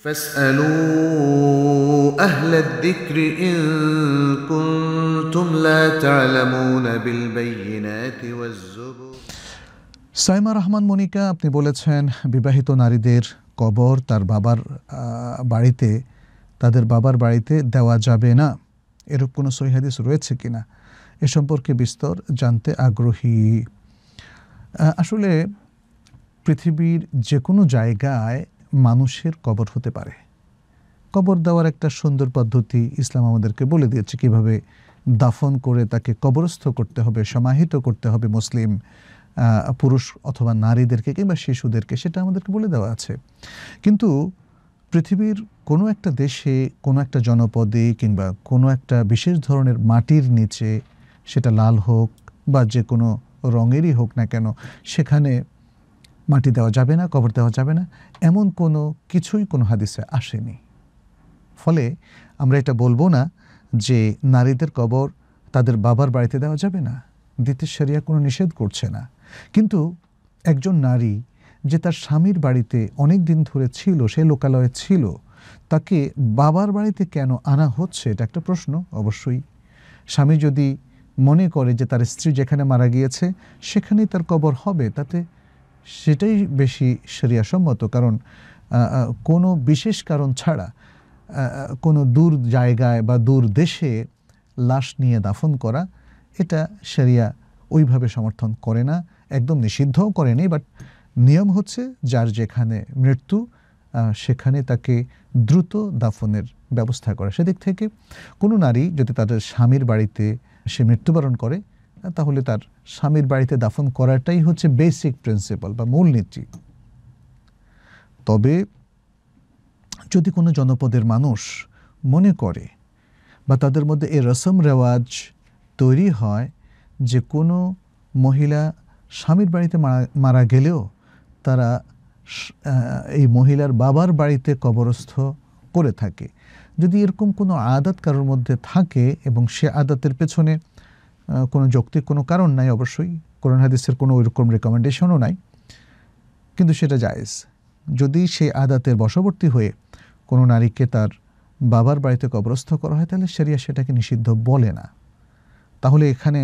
فاسألوا أهل الذكر إن كنتم لا تعلمون بالبينات সাইমা রহমান মনিকা আপনি বলেছেন বিবাহিত নারীদের কবর তার বাবার বাড়িতে তাদের বাবার বাড়িতে দেওয়া যাবে না এরূপ কোনো সহিহাদিস রয়েছে কি না এ সম্পর্কে বিস্তর জানতে আগ্রহী আসলে পৃথিবীর যে কোনো জায়গায় মানুষের কবর হতে পারে কবর দেওয়ার একটা সুন্দর পদ্ধতি ইসলাম আমাদেরকে বলে দিয়েছে কিভাবে দাফন করে তাকে কবরস্থ করতে হবে সমাহিত করতে হবে মুসলিম পুরুষ অথবা নারীদেরকে কিংবা শিশুদেরকে সেটা আমাদেরকে বলে দেওয়া আছে কিন্তু পৃথিবীর কোনো একটা দেশে কোনো একটা জনপদে কিংবা কোনো একটা বিশেষ ধরনের মাটির নিচে সেটা লাল হোক বা যে কোনো রঙেরই হোক না কেন সেখানে মাটি দেওয়া যাবে না কবর দেওয়া যাবে না এমন কোনো কিছুই কোনো হাদিসে আসেনি ফলে আমরা এটা বলবো না যে নারীদের কবর তাদের বাবার বাড়িতে দেওয়া যাবে না দিতে সেরিয়া কোনো নিষেধ করছে না কিন্তু একজন নারী যে তার স্বামীর বাড়িতে অনেক দিন ধরে ছিল সে লোকালয়ে ছিল তাকে বাবার বাড়িতে কেন আনা হচ্ছে এটা একটা প্রশ্ন অবশ্যই স্বামী যদি মনে করে যে তার স্ত্রী যেখানে মারা গিয়েছে সেখানেই তার কবর হবে তাতে সেটাই বেশি সেরিয়াসম্মত কারণ কোনো বিশেষ কারণ ছাড়া কোনো দূর জায়গায় বা দূর দেশে লাশ নিয়ে দাফন করা এটা সেরিয়া ওইভাবে সমর্থন করে না একদম নিষিদ্ধও করেনি বাট নিয়ম হচ্ছে যার যেখানে মৃত্যু সেখানে তাকে দ্রুত দাফনের ব্যবস্থা করা সেদিক থেকে কোনো নারী যদি তাদের স্বামীর বাড়িতে সে মৃত্যুবরণ করে তাহলে তার স্বামীর বাড়িতে দাফন করাটাই হচ্ছে বেসিক প্রিন্সিপাল বা মূলনীতি তবে যদি কোনো জনপদের মানুষ মনে করে বা তাদের মধ্যে এই রসম রেওয়াজ তৈরি হয় যে কোনো মহিলা স্বামীর বাড়িতে মারা মারা গেলেও তারা এই মহিলার বাবার বাড়িতে কবরস্থ করে থাকে যদি এরকম কোনো আদাত কারোর মধ্যে থাকে এবং সে আদাতের পেছনে কোনো যৌক্তিক কোনো কারণ নাই অবশ্যই কোরআন হাদিসের কোনো ওইরকম রেকমেন্ডেশনও নাই কিন্তু সেটা জায়েজ যদি সেই আদাতের বশবর্তী হয়ে কোনো নারীকে তার বাবার বাড়িতে কবরস্থ করা হয় তাহলে সেরিয়া সেটাকে নিষিদ্ধ বলে না তাহলে এখানে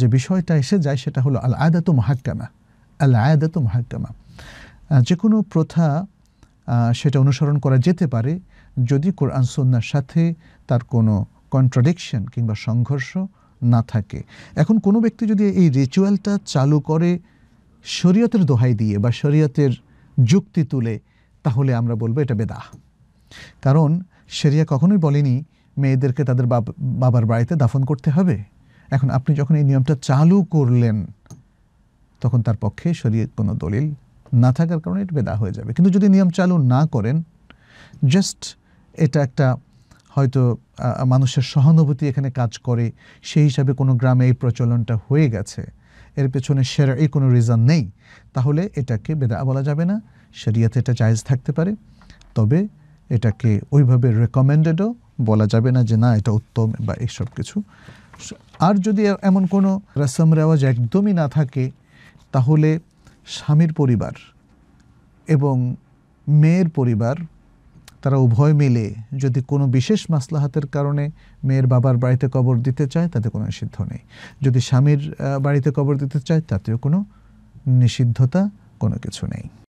যে বিষয়টা এসে যায় সেটা হলো আল আয়াদাত মহাক্কামা আল আয়াদাত মহাক্কামা যে কোনো প্রথা সেটা অনুসরণ করা যেতে পারে যদি কোরআন সন্ন্যার সাথে তার কোনো কন্ট্রাডিকশন কিংবা সংঘর্ষ না থাকে এখন কোনো ব্যক্তি যদি এই রিচুয়ালটা চালু করে শরীয়তের দোহাই দিয়ে বা শরীয়তের যুক্তি তুলে তাহলে আমরা বলবো এটা বেদা কারণ শরিয়া কখনোই বলেনি মেয়েদেরকে তাদের বাবার বাড়িতে দাফন করতে হবে এখন আপনি যখন এই নিয়মটা চালু করলেন তখন তার পক্ষে শরীয়ত কোনো দলিল না থাকার কারণে এটা বেদা হয়ে যাবে কিন্তু যদি নিয়ম চালু না করেন জাস্ট এটা একটা হয়তো মানুষের সহানুভূতি এখানে কাজ করে সেই হিসাবে কোনো গ্রামে এই প্রচলনটা হয়ে গেছে এর পেছনে সেরা এই কোনো রিজন নেই তাহলে এটাকে বেদা বলা যাবে না সেরিয়াতে এটা চাইজ থাকতে পারে তবে এটাকে ওইভাবে রেকমেন্ডেডও বলা যাবে না যে না এটা উত্তম বা এইসব কিছু আর যদি এমন কোনো রসম রেওয়াজ একদমই না থাকে তাহলে স্বামীর পরিবার এবং মেয়ের পরিবার তারা উভয় মিলে যদি কোনো বিশেষ মাসলাহাতের কারণে মেয়ের বাবার বাড়িতে কবর দিতে চায় তাতে কোনো নিষিদ্ধ নেই যদি স্বামীর বাড়িতে কবর দিতে চায় তাতেও কোনো নিষিদ্ধতা কোনো কিছু নেই